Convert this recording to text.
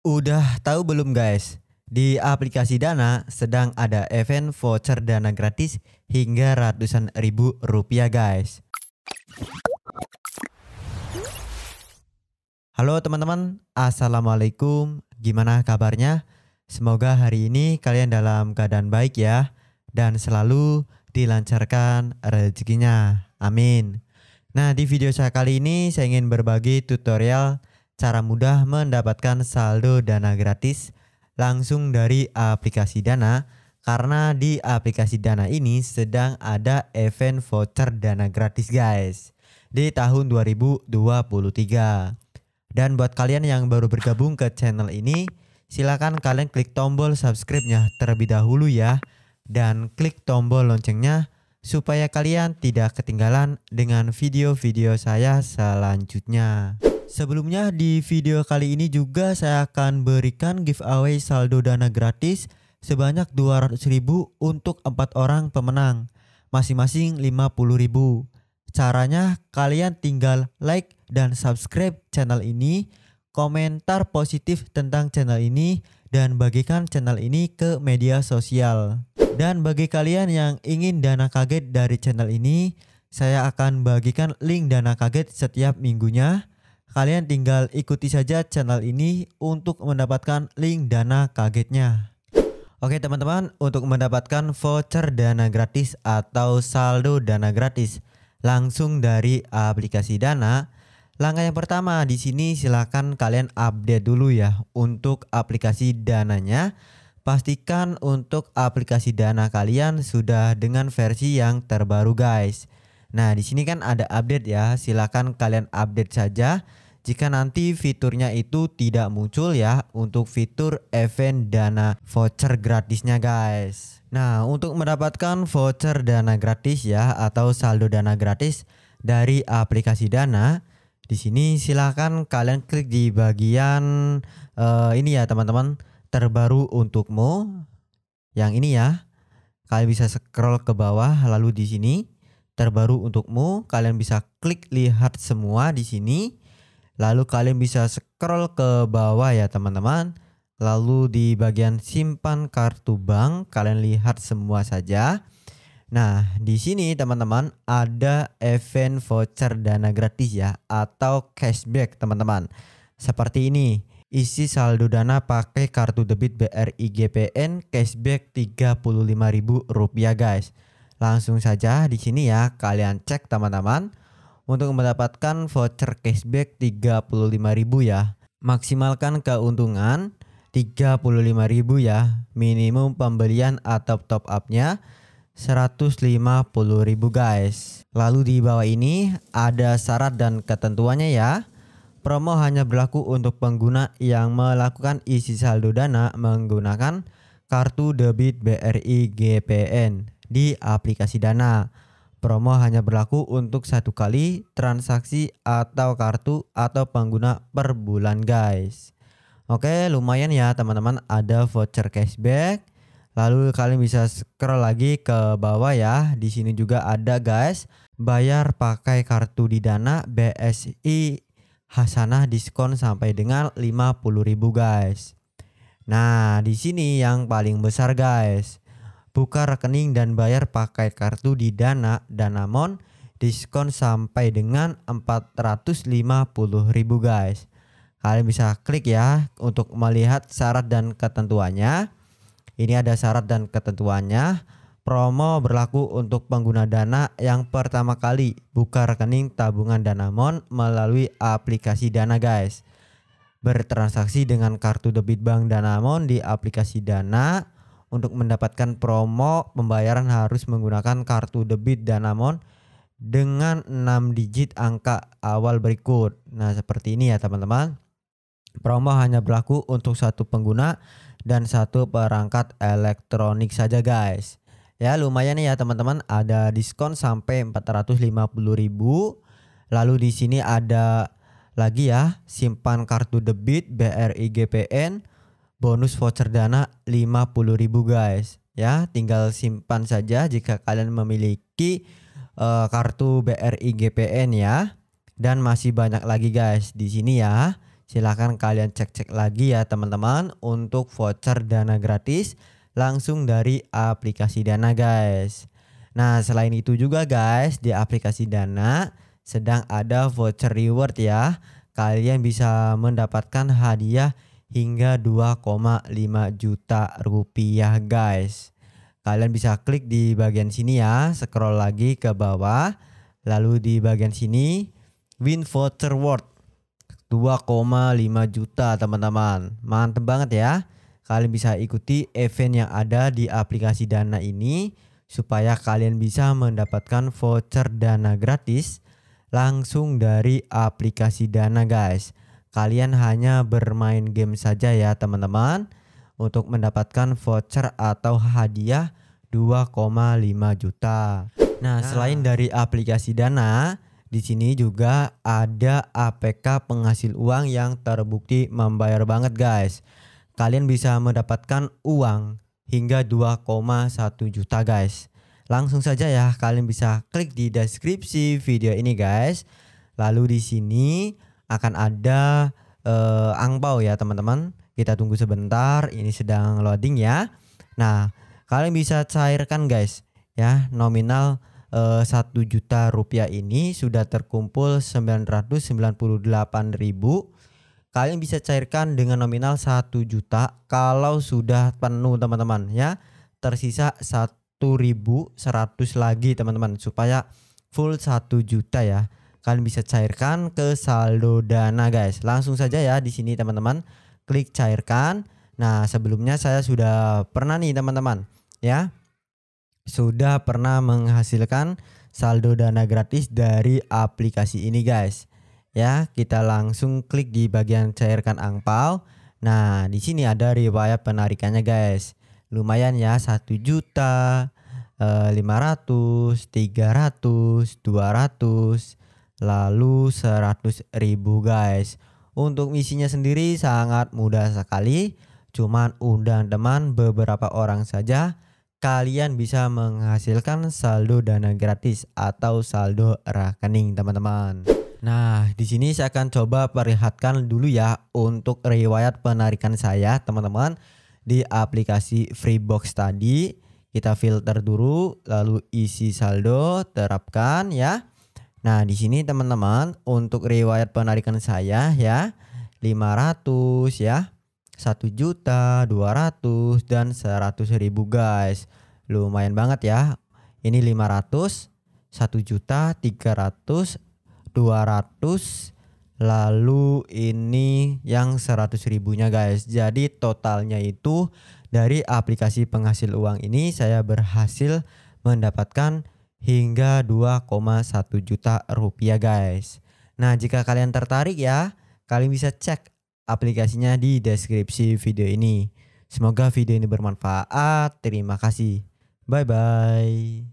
Udah tahu belum guys? Di aplikasi Dana sedang ada event voucher Dana gratis hingga ratusan ribu rupiah guys. Halo teman-teman, Assalamualaikum. Gimana kabarnya? Semoga hari ini kalian dalam keadaan baik ya dan selalu dilancarkan rezekinya. Amin. Nah, di video saya kali ini saya ingin berbagi tutorial cara mudah mendapatkan saldo dana gratis langsung dari aplikasi Dana karena di aplikasi Dana ini sedang ada event voucher dana gratis guys di tahun 2023. Dan buat kalian yang baru bergabung ke channel ini, silakan kalian klik tombol subscribe-nya terlebih dahulu ya dan klik tombol loncengnya supaya kalian tidak ketinggalan dengan video-video saya selanjutnya. Sebelumnya di video kali ini juga saya akan berikan giveaway saldo dana gratis sebanyak 200.000 untuk 4 orang pemenang, masing-masing 50.000. Caranya kalian tinggal like dan subscribe channel ini, komentar positif tentang channel ini, dan bagikan channel ini ke media sosial. Dan bagi kalian yang ingin dana kaget dari channel ini, saya akan bagikan link dana kaget setiap minggunya Kalian tinggal ikuti saja channel ini untuk mendapatkan link dana kagetnya. Oke teman-teman, untuk mendapatkan voucher dana gratis atau saldo dana gratis langsung dari aplikasi Dana, langkah yang pertama di sini silakan kalian update dulu ya untuk aplikasi Dananya. Pastikan untuk aplikasi Dana kalian sudah dengan versi yang terbaru guys. Nah, di sini kan ada update ya. silahkan kalian update saja. Jika nanti fiturnya itu tidak muncul ya untuk fitur event dana voucher gratisnya guys. Nah, untuk mendapatkan voucher dana gratis ya atau saldo dana gratis dari aplikasi Dana, di sini silahkan kalian klik di bagian uh, ini ya teman-teman, terbaru untukmu. Yang ini ya. Kalian bisa scroll ke bawah lalu di sini terbaru untukmu. Kalian bisa klik lihat semua di sini. Lalu kalian bisa scroll ke bawah ya teman-teman. Lalu di bagian simpan kartu bank kalian lihat semua saja. Nah, di sini teman-teman ada event voucher dana gratis ya atau cashback teman-teman. Seperti ini. Isi saldo dana pakai kartu debit BRI GPN cashback Rp35.000 guys. Langsung saja di sini ya kalian cek teman-teman untuk mendapatkan voucher cashback 35.000 ya. Maksimalkan keuntungan 35.000 ya. Minimum pembelian atau top up-nya 150.000 guys. Lalu di bawah ini ada syarat dan ketentuannya ya. Promo hanya berlaku untuk pengguna yang melakukan isi saldo dana menggunakan kartu debit BRI GPN di aplikasi Dana. Promo hanya berlaku untuk satu kali transaksi atau kartu atau pengguna per bulan guys. Oke lumayan ya teman-teman ada voucher cashback. Lalu kalian bisa scroll lagi ke bawah ya. Di sini juga ada guys bayar pakai kartu di Dana BSI Hasanah diskon sampai dengan 50.000 guys. Nah, di sini yang paling besar guys buka rekening dan bayar pakai kartu di Dana, Danamon, diskon sampai dengan 450.000 guys. Kalian bisa klik ya untuk melihat syarat dan ketentuannya. Ini ada syarat dan ketentuannya. Promo berlaku untuk pengguna Dana yang pertama kali buka rekening tabungan Danamon melalui aplikasi Dana guys. Bertransaksi dengan kartu debit bank Danamon di aplikasi Dana untuk mendapatkan promo, pembayaran harus menggunakan kartu debit Danamon dengan 6 digit angka awal berikut. Nah, seperti ini ya teman-teman. Promo hanya berlaku untuk satu pengguna dan satu perangkat elektronik saja guys. Ya, lumayan ya teman-teman, ada diskon sampai 450.000. Lalu di sini ada lagi ya, simpan kartu debit BRI GPN bonus voucher Dana 50.000 guys. Ya, tinggal simpan saja jika kalian memiliki uh, kartu BRI GPN ya. Dan masih banyak lagi guys di sini ya. Silahkan kalian cek-cek lagi ya teman-teman untuk voucher Dana gratis langsung dari aplikasi Dana guys. Nah, selain itu juga guys, di aplikasi Dana sedang ada voucher reward ya. Kalian bisa mendapatkan hadiah hingga 2,5 juta rupiah guys. Kalian bisa klik di bagian sini ya, scroll lagi ke bawah, lalu di bagian sini win voucher worth 2,5 juta teman-teman. Mantep banget ya. Kalian bisa ikuti event yang ada di aplikasi Dana ini supaya kalian bisa mendapatkan voucher Dana gratis langsung dari aplikasi Dana guys. Kalian hanya bermain game saja ya teman-teman untuk mendapatkan voucher atau hadiah 2,5 juta. Nah, nah, selain dari aplikasi Dana, di sini juga ada APK penghasil uang yang terbukti membayar banget, guys. Kalian bisa mendapatkan uang hingga 2,1 juta, guys. Langsung saja ya, kalian bisa klik di deskripsi video ini, guys. Lalu di sini akan ada uh, eh, angpau ya teman-teman. Kita tunggu sebentar, ini sedang loading ya. Nah, kalian bisa cairkan guys ya nominal uh, juta rupiah ini sudah terkumpul 998.000 kalian bisa cairkan dengan nominal 1 juta kalau sudah penuh teman-teman ya tersisa 1.100 lagi teman-teman supaya full satu juta ya kalian bisa cairkan ke saldo Dana guys. Langsung saja ya di sini teman-teman, klik cairkan. Nah, sebelumnya saya sudah pernah nih teman-teman ya. Sudah pernah menghasilkan saldo Dana gratis dari aplikasi ini guys. Ya, kita langsung klik di bagian cairkan angpau. Nah, di sini ada riwayat penarikannya guys. Lumayan ya, 1 juta, 500, 300, 200, lalu 100.000 guys. Untuk misinya sendiri sangat mudah sekali, cuman undang teman beberapa orang saja kalian bisa menghasilkan saldo dana gratis atau saldo rekening teman-teman. Nah, di sini saya akan coba perlihatkan dulu ya untuk riwayat penarikan saya teman-teman di aplikasi Freebox tadi. Kita filter dulu lalu isi saldo, terapkan ya. Nah, di sini teman-teman untuk riwayat penarikan saya ya 500 ya. 1 juta, 200 dan 100.000 guys. Lumayan banget ya. Ini 500, 1 juta, 300, 200 lalu ini yang 100.000-nya guys. Jadi totalnya itu dari aplikasi penghasil uang ini saya berhasil mendapatkan hingga 2,1 juta rupiah guys. Nah jika kalian tertarik ya, kalian bisa cek aplikasinya di deskripsi video ini. Semoga video ini bermanfaat. Terima kasih. Bye bye.